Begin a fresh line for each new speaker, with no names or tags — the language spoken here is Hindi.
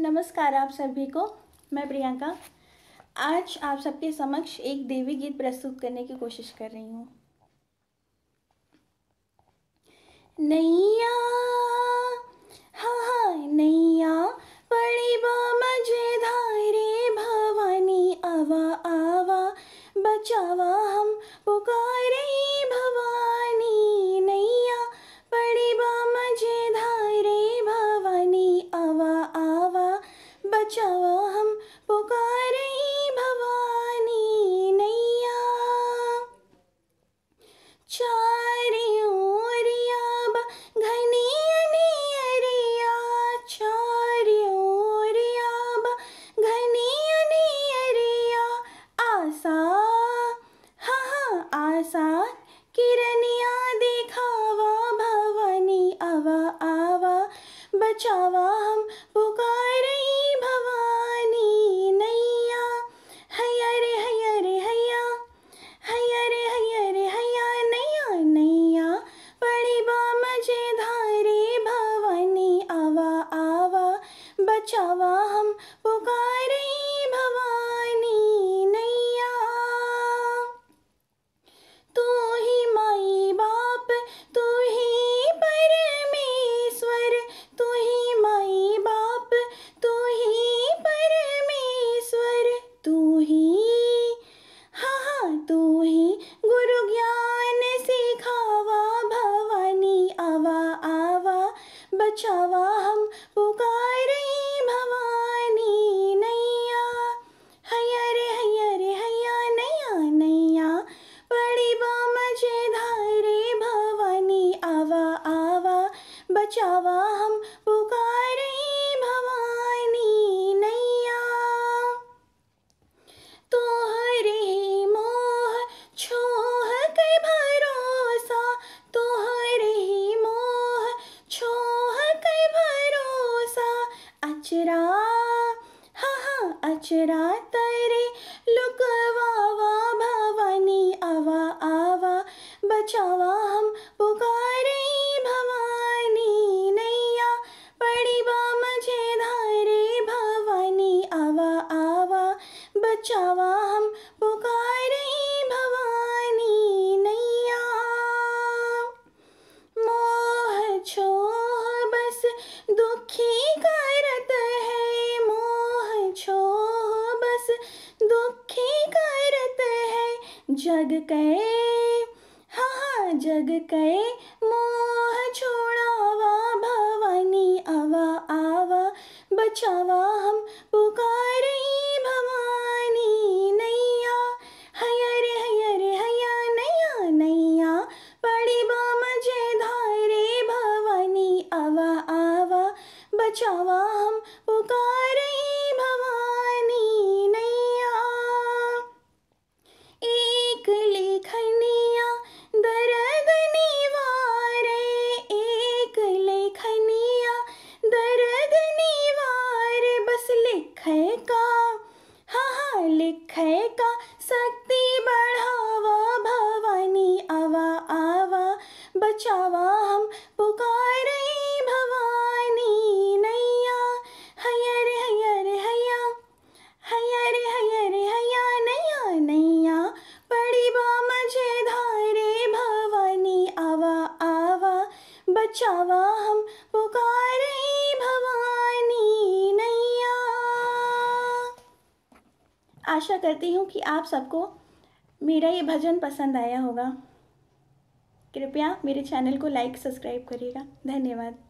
नमस्कार आप सभी को मैं प्रियंका आज आप सबके समक्ष एक देवी गीत प्रस्तुत करने की कोशिश कर रही हूँ नैया हाँ हाँ नैया बचावा हम पुकारे भवानी नैया चारे ओर आब अनियरिया अनेरिया चारे ओर आब आसा हाँ हाँ आसा किरनिया देखावा भवानी आवा आवा बचावा हम vaham pukare achira ha ha achira tairi lukava va bhavani ava ava bachava ham pukara जग कै हाँ, हाँ जग के मोह छोड़ावा भवानी आवा आवा बचावा हम पुकारे भवानी नैया हयर हयर हया नैया नैया पड़ी बा धारे भवानी आवा आवा बचावा like आशा करती हूँ कि आप सबको मेरा ये भजन पसंद आया होगा कृपया मेरे चैनल को लाइक सब्सक्राइब करिएगा धन्यवाद